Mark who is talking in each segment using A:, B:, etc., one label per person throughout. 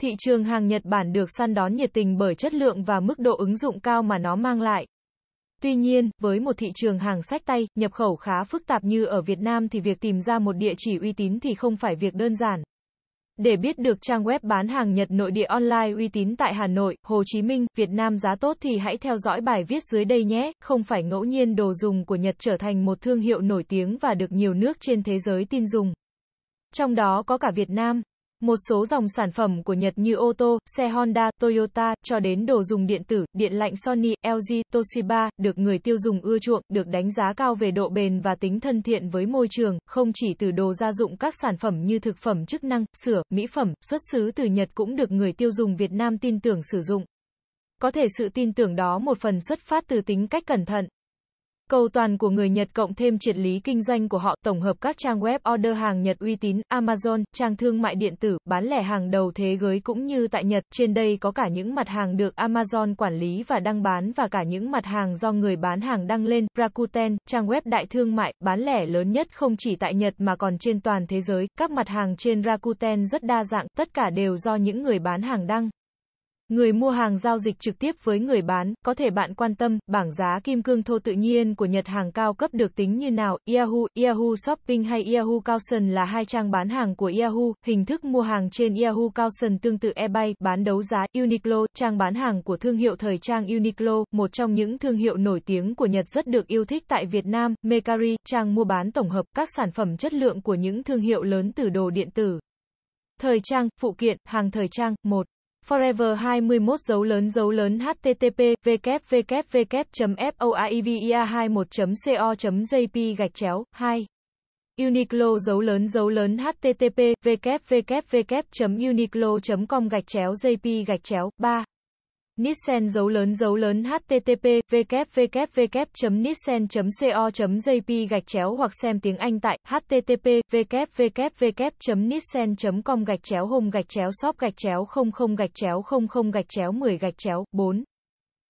A: Thị trường hàng Nhật Bản được săn đón nhiệt tình bởi chất lượng và mức độ ứng dụng cao mà nó mang lại. Tuy nhiên, với một thị trường hàng sách tay, nhập khẩu khá phức tạp như ở Việt Nam thì việc tìm ra một địa chỉ uy tín thì không phải việc đơn giản. Để biết được trang web bán hàng Nhật nội địa online uy tín tại Hà Nội, Hồ Chí Minh, Việt Nam giá tốt thì hãy theo dõi bài viết dưới đây nhé. Không phải ngẫu nhiên đồ dùng của Nhật trở thành một thương hiệu nổi tiếng và được nhiều nước trên thế giới tin dùng. Trong đó có cả Việt Nam. Một số dòng sản phẩm của Nhật như ô tô, xe Honda, Toyota, cho đến đồ dùng điện tử, điện lạnh Sony, LG, Toshiba, được người tiêu dùng ưa chuộng, được đánh giá cao về độ bền và tính thân thiện với môi trường, không chỉ từ đồ gia dụng các sản phẩm như thực phẩm chức năng, sửa, mỹ phẩm, xuất xứ từ Nhật cũng được người tiêu dùng Việt Nam tin tưởng sử dụng. Có thể sự tin tưởng đó một phần xuất phát từ tính cách cẩn thận, Cầu toàn của người Nhật cộng thêm triệt lý kinh doanh của họ, tổng hợp các trang web order hàng Nhật uy tín, Amazon, trang thương mại điện tử, bán lẻ hàng đầu thế giới cũng như tại Nhật. Trên đây có cả những mặt hàng được Amazon quản lý và đăng bán và cả những mặt hàng do người bán hàng đăng lên. Rakuten, trang web đại thương mại, bán lẻ lớn nhất không chỉ tại Nhật mà còn trên toàn thế giới. Các mặt hàng trên Rakuten rất đa dạng, tất cả đều do những người bán hàng đăng. Người mua hàng giao dịch trực tiếp với người bán, có thể bạn quan tâm, bảng giá kim cương thô tự nhiên của Nhật hàng cao cấp được tính như nào, Yahoo, Yahoo Shopping hay Yahoo Kauson là hai trang bán hàng của Yahoo, hình thức mua hàng trên Yahoo Kauson tương tự eBay, bán đấu giá, Uniqlo, trang bán hàng của thương hiệu thời trang Uniqlo, một trong những thương hiệu nổi tiếng của Nhật rất được yêu thích tại Việt Nam, Mekari, trang mua bán tổng hợp các sản phẩm chất lượng của những thương hiệu lớn từ đồ điện tử. Thời trang, phụ kiện, hàng thời trang, Một Forever 21 dấu lớn dấu lớn http www.foaivia21.co.jp gạch chéo 2 Uniqlo dấu lớn dấu lớn http www.uniqlo.com gạch chéo jp gạch chéo 3 Nissan dấu lớn dấu lớn http www.nissan.co.jp gạch chéo hoặc xem tiếng Anh tại http www.nissan.com gạch chéo home gạch chéo shop gạch chéo 00 gạch chéo 00 gạch chéo 10 gạch chéo 4.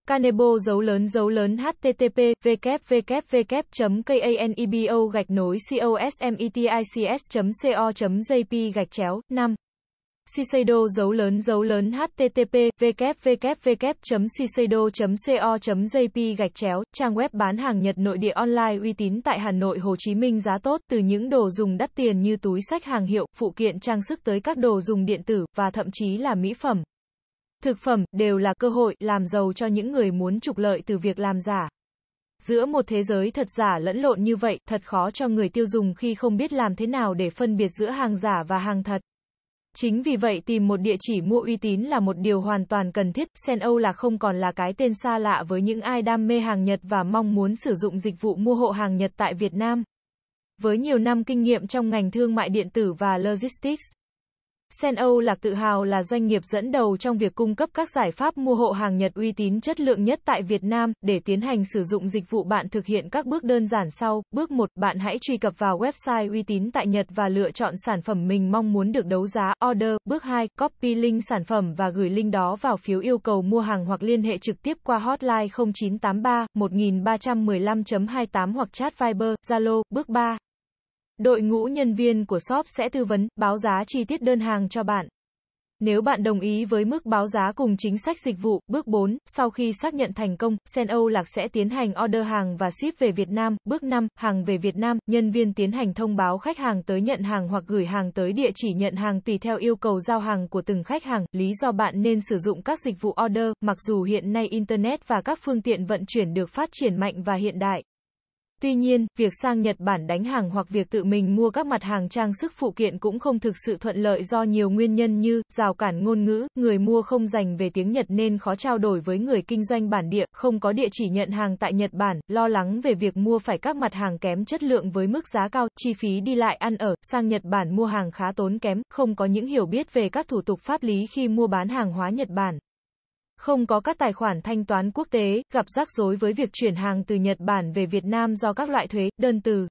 A: Canebo dấu lớn dấu lớn http www.kanebo gạch nối cosmetics.co.jp gạch chéo 5. Shiseido dấu lớn dấu lớn http www.shiseido.co.jp gạch chéo, trang web bán hàng Nhật nội địa online uy tín tại Hà Nội Hồ Chí Minh giá tốt, từ những đồ dùng đắt tiền như túi sách hàng hiệu, phụ kiện trang sức tới các đồ dùng điện tử, và thậm chí là mỹ phẩm. Thực phẩm, đều là cơ hội làm giàu cho những người muốn trục lợi từ việc làm giả. Giữa một thế giới thật giả lẫn lộn như vậy, thật khó cho người tiêu dùng khi không biết làm thế nào để phân biệt giữa hàng giả và hàng thật. Chính vì vậy tìm một địa chỉ mua uy tín là một điều hoàn toàn cần thiết. Sen Âu là không còn là cái tên xa lạ với những ai đam mê hàng Nhật và mong muốn sử dụng dịch vụ mua hộ hàng Nhật tại Việt Nam. Với nhiều năm kinh nghiệm trong ngành thương mại điện tử và logistics, Sen Âu Lạc tự hào là doanh nghiệp dẫn đầu trong việc cung cấp các giải pháp mua hộ hàng Nhật uy tín chất lượng nhất tại Việt Nam. Để tiến hành sử dụng dịch vụ bạn thực hiện các bước đơn giản sau. Bước 1, bạn hãy truy cập vào website uy tín tại Nhật và lựa chọn sản phẩm mình mong muốn được đấu giá, order. Bước 2, copy link sản phẩm và gửi link đó vào phiếu yêu cầu mua hàng hoặc liên hệ trực tiếp qua hotline 0983 1315.28 hoặc chat Viber, Zalo. Bước 3, Đội ngũ nhân viên của shop sẽ tư vấn, báo giá chi tiết đơn hàng cho bạn. Nếu bạn đồng ý với mức báo giá cùng chính sách dịch vụ, bước 4, sau khi xác nhận thành công, Sen Âu Lạc sẽ tiến hành order hàng và ship về Việt Nam. Bước 5, hàng về Việt Nam, nhân viên tiến hành thông báo khách hàng tới nhận hàng hoặc gửi hàng tới địa chỉ nhận hàng tùy theo yêu cầu giao hàng của từng khách hàng. Lý do bạn nên sử dụng các dịch vụ order, mặc dù hiện nay Internet và các phương tiện vận chuyển được phát triển mạnh và hiện đại. Tuy nhiên, việc sang Nhật Bản đánh hàng hoặc việc tự mình mua các mặt hàng trang sức phụ kiện cũng không thực sự thuận lợi do nhiều nguyên nhân như rào cản ngôn ngữ, người mua không dành về tiếng Nhật nên khó trao đổi với người kinh doanh bản địa, không có địa chỉ nhận hàng tại Nhật Bản, lo lắng về việc mua phải các mặt hàng kém chất lượng với mức giá cao, chi phí đi lại ăn ở, sang Nhật Bản mua hàng khá tốn kém, không có những hiểu biết về các thủ tục pháp lý khi mua bán hàng hóa Nhật Bản. Không có các tài khoản thanh toán quốc tế, gặp rắc rối với việc chuyển hàng từ Nhật Bản về Việt Nam do các loại thuế, đơn từ,